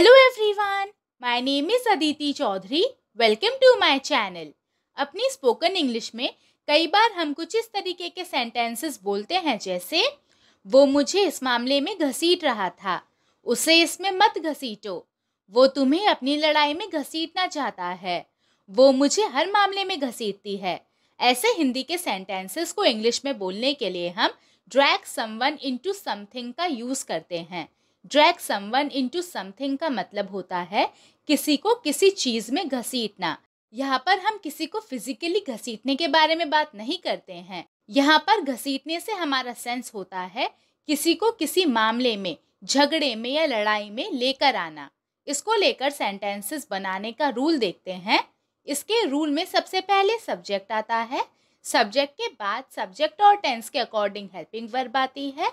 Hello everyone my name is Aditi Chaudhary welcome to my channel अपनी spoken English में कई बार हम कुछ इस तरीके के सेंटेंसेस बोलते हैं जैसे वो मुझे इस मामले में घसीट रहा था उसे इसमें मत घसीटो वो तुम्हें अपनी लड़ाई में घसीटना चाहता है वो मुझे हर मामले में घसीटती है ऐसे हिंदी के सेंटेंसेस को इंग्लिश में बोलने के लिए हम ड्रैग समवन इनटू समथिंग का यूज़ करते हैं ड्रैग समवन इनटू समथिंग का मतलब होता है किसी को किसी चीज़ में घसीटना यहाँ पर हम किसी को फिजिकली घसीटने के बारे में बात नहीं करते हैं यहाँ पर घसीटने से हमारा सेंस होता है किसी को किसी मामले में झगड़े में या लड़ाई में लेकर आना इसको लेकर सेंटेंसेस बनाने का रूल देखते हैं इसके रूल में सबसे पहले सब्जेक्ट आता है सब्जेक्ट के बाद सब्जेक्ट और टेंस के अकॉर्डिंग हेल्पिंग वर्ब आती है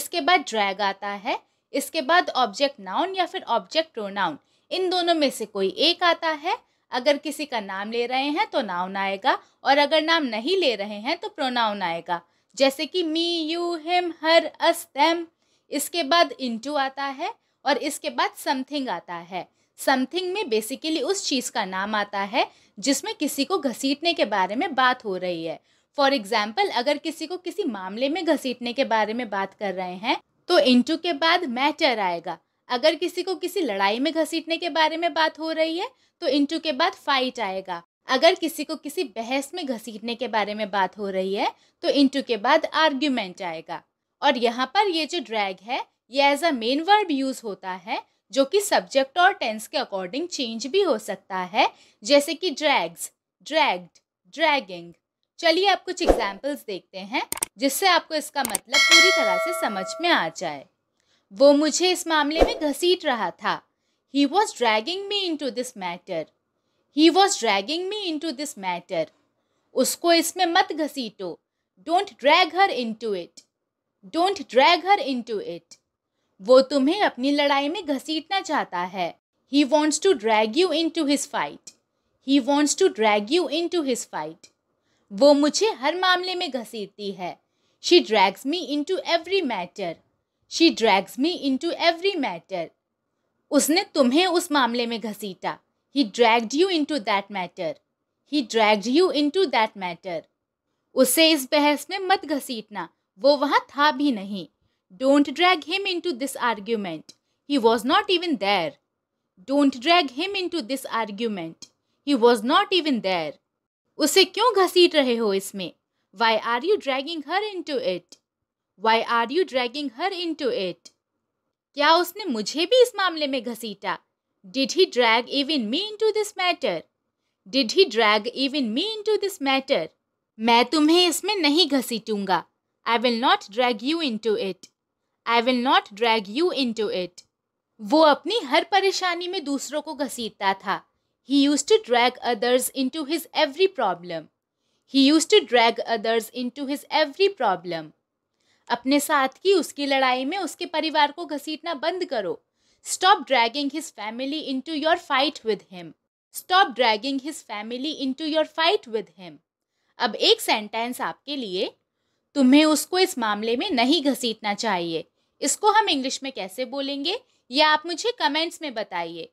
इसके बाद ड्रैग आता है इसके बाद ऑब्जेक्ट नाउन या फिर ऑब्जेक्ट प्रोनाउन इन दोनों में से कोई एक आता है अगर किसी का नाम ले रहे हैं तो नाउन आएगा और अगर नाम नहीं ले रहे हैं तो प्रोनाउन आएगा जैसे कि me you him her us them इसके बाद इंटू आता है और इसके बाद समथिंग आता है समथिंग में बेसिकली उस चीज़ का नाम आता है जिसमें किसी को घसीटने के बारे में बात हो रही है फॉर एग्ज़ाम्पल अगर किसी को किसी मामले में घसीटने के बारे में बात कर रहे हैं तो इंटू के बाद मैटर आएगा अगर किसी को किसी लड़ाई में घसीटने के बारे में बात हो रही है तो इंटू के बाद फाइट आएगा अगर किसी को किसी बहस में घसीटने के बारे में बात हो रही है तो इंटू के बाद आर्ग्यूमेंट आएगा और यहाँ पर ये जो ड्रैग है ये as a main verb use होता है जो कि सब्जेक्ट और टेंस के अकॉर्डिंग चेंज भी हो सकता है जैसे कि ड्रैग्स ड्रैग्ड ड्रैगिंग चलिए आप कुछ एग्जाम्पल्स देखते हैं जिससे आपको इसका मतलब पूरी तरह से समझ में आ जाए वो मुझे इस मामले में घसीट रहा था he was dragging me into this matter he was dragging me into this matter उसको इसमें मत घसीटो don't drag her into it don't drag her into it वो तुम्हें अपनी लड़ाई में घसीटना चाहता है he wants to drag you into his fight he wants to drag you into his fight वो मुझे हर मामले में घसीटती है she drags me into every matter she drags me into every matter उसने तुम्हें उस मामले में घसीटा he dragged you into that matter he dragged you to that matter उसे इस बहस में मत घसीटना वो वहाँ था भी नहीं don't drag him into this argument he was not even there don't drag him to this argument he was not even there उसे क्यों घसीट रहे हो इसमें why are you dragging her into it why are you dragging her into it क्या उसने मुझे भी इस मामले में घसीटा did he drag even me into this matter did he drag even me into this matter मैं तुम्हें इसमें नहीं घसीटूंगा I will not drag you into it I will not drag you into it वो अपनी हर परेशानी में दूसरों को घसीटता था He used to drag others into his every problem. He used to drag others into his every problem. अपने साथ की उसकी लड़ाई में उसके परिवार को घसीटना बंद करो stop dragging his family into your fight with him stop dragging his family into your fight with him अब एक सेंटेंस आपके लिए तुम्हें उसको इस मामले में नहीं घसीटना चाहिए इसको हम इंग्लिश में कैसे बोलेंगे या आप मुझे कमेंट्स में बताइए